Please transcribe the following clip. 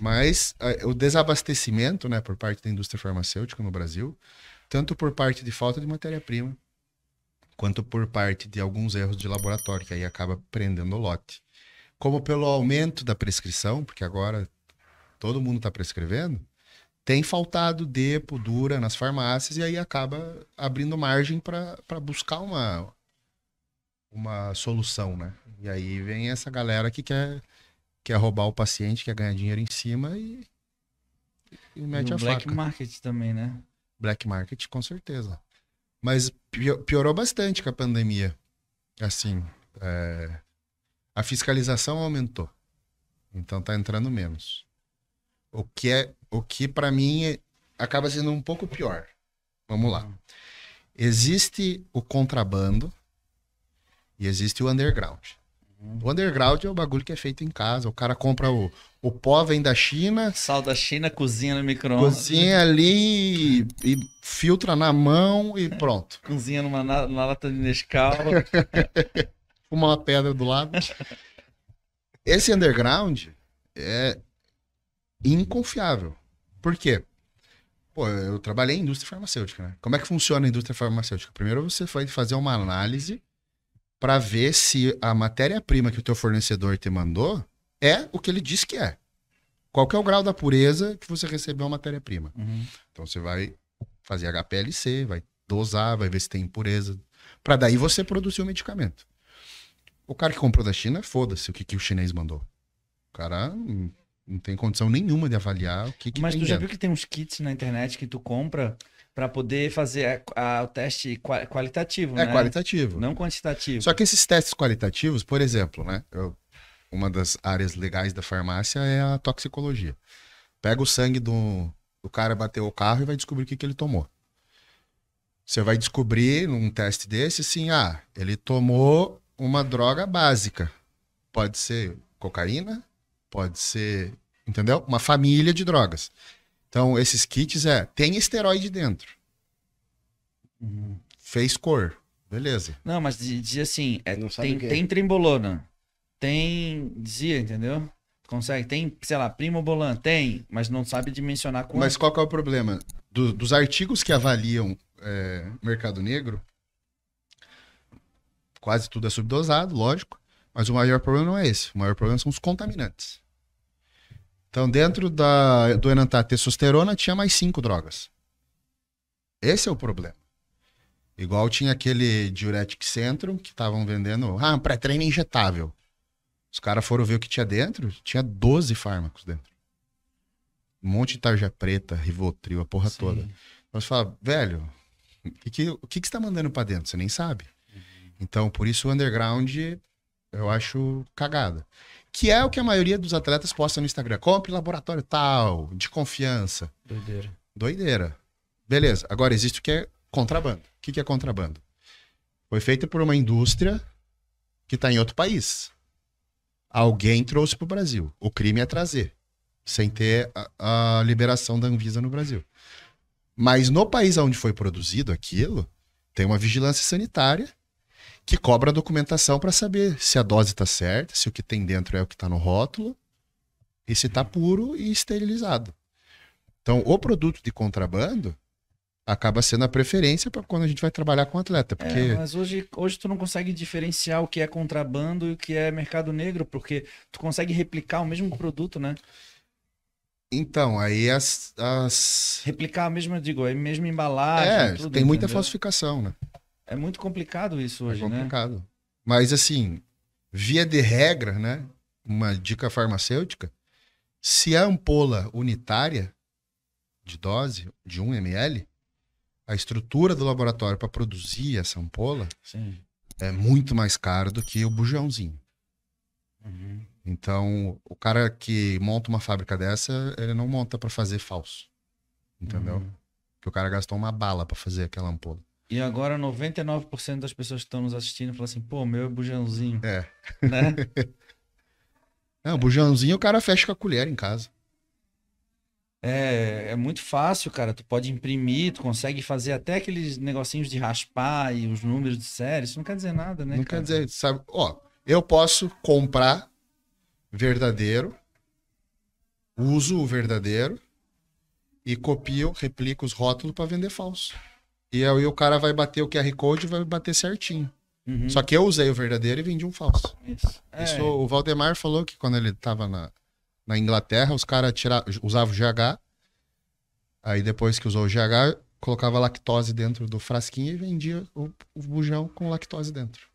Mas o desabastecimento, né, por parte da indústria farmacêutica no Brasil, tanto por parte de falta de matéria-prima, quanto por parte de alguns erros de laboratório, que aí acaba prendendo o lote, como pelo aumento da prescrição, porque agora todo mundo está prescrevendo, tem faltado depo, dura nas farmácias e aí acaba abrindo margem para buscar uma, uma solução, né? E aí vem essa galera que quer quer é roubar o paciente, quer é ganhar dinheiro em cima e, e mete e o a black faca. market também, né? Black market, com certeza. Mas piorou bastante com a pandemia. Assim, é... a fiscalização aumentou. Então tá entrando menos. O que é, o que para mim é... acaba sendo um pouco pior. Vamos lá. Existe o contrabando e existe o underground. O underground é o bagulho que é feito em casa. O cara compra o, o pó, vem da China. Sal da China, cozinha no micro-ondas. Cozinha ali e, filtra na mão e pronto. cozinha numa na, na lata de Nescau. Fuma uma pedra do lado. Esse underground é inconfiável. Por quê? Pô, eu trabalhei em indústria farmacêutica, né? Como é que funciona a indústria farmacêutica? Primeiro você vai fazer uma análise para ver se a matéria-prima que o teu fornecedor te mandou é o que ele diz que é. Qual que é o grau da pureza que você recebeu a matéria-prima? Uhum. Então você vai fazer HPLC, vai dosar, vai ver se tem impureza, para daí você produzir o medicamento. O cara que comprou da China, foda-se o que, que o chinês mandou. O cara não tem condição nenhuma de avaliar o que, que Mas tu já dentro. viu que tem uns kits na internet que tu compra para poder fazer a, a, o teste qualitativo, é, né? qualitativo. Não quantitativo. Só que esses testes qualitativos, por exemplo, né? Eu, uma das áreas legais da farmácia é a toxicologia. Pega o sangue do, do cara bateu o carro e vai descobrir o que, que ele tomou. Você vai descobrir num teste desse, assim, ah, ele tomou uma droga básica. Pode ser cocaína, pode ser, entendeu? Uma família de drogas. Então, esses kits é. Tem esteroide dentro. Uhum. Fez cor. Beleza. Não, mas dizia assim: é, tem, tem trembolona. Tem. Dizia, entendeu? Consegue. Tem, sei lá, primobolan. Tem, mas não sabe dimensionar quanto. Mas qual que é o problema? Do, dos artigos que avaliam é, mercado negro, quase tudo é subdosado, lógico. Mas o maior problema não é esse. O maior problema são os contaminantes. Então, dentro da, do enantar testosterona, tinha mais cinco drogas. Esse é o problema. Igual tinha aquele Diuretic Centro que estavam vendendo. Ah, um pré-treino injetável. Os caras foram ver o que tinha dentro, tinha 12 fármacos dentro. Um monte de tarja preta, Rivotril, a porra Sim. toda. Mas então, fala, velho, o que, o que, que você tá mandando para dentro? Você nem sabe. Uhum. Então, por isso o underground eu acho cagada que é o que a maioria dos atletas posta no Instagram. Compre laboratório tal, de confiança. Doideira. Doideira. Beleza, agora existe o que é contrabando. O que é contrabando? Foi feito por uma indústria que está em outro país. Alguém trouxe para o Brasil. O crime é trazer, sem ter a, a liberação da Anvisa no Brasil. Mas no país onde foi produzido aquilo, tem uma vigilância sanitária que cobra a documentação para saber se a dose está certa, se o que tem dentro é o que está no rótulo, e se está puro e esterilizado. Então, o produto de contrabando acaba sendo a preferência para quando a gente vai trabalhar com atleta, porque é, mas hoje hoje tu não consegue diferenciar o que é contrabando e o que é mercado negro, porque tu consegue replicar o mesmo produto, né? Então, aí as, as... replicar a mesma, digo, a é mesma embalagem, é, tudo, tem entendeu? muita falsificação, né? É muito complicado isso é hoje, é complicado. né? Mas assim, via de regra, né? Uma dica farmacêutica, se a ampola unitária de dose de 1 ml, a estrutura do laboratório para produzir essa ampola Sim. é muito mais cara do que o bujãozinho. Uhum. Então, o cara que monta uma fábrica dessa, ele não monta para fazer falso. Entendeu? Uhum. Que o cara gastou uma bala para fazer aquela ampola. E agora 99% das pessoas que estão nos assistindo falam assim, pô, meu é bujãozinho. É. Né? é, o bujãozinho o cara fecha com a colher em casa. É, é muito fácil, cara. Tu pode imprimir, tu consegue fazer até aqueles negocinhos de raspar e os números de série. Isso não quer dizer nada, né? Não cara? quer dizer, sabe? Ó, eu posso comprar verdadeiro, uso o verdadeiro e copio, replico os rótulos para vender falso. E aí o cara vai bater o QR Code e vai bater certinho. Uhum. Só que eu usei o verdadeiro e vendi um falso. Isso. É. Isso o Valdemar falou que quando ele estava na, na Inglaterra, os caras usavam o GH. Aí depois que usou o GH, colocava lactose dentro do frasquinho e vendia o, o bujão com lactose dentro.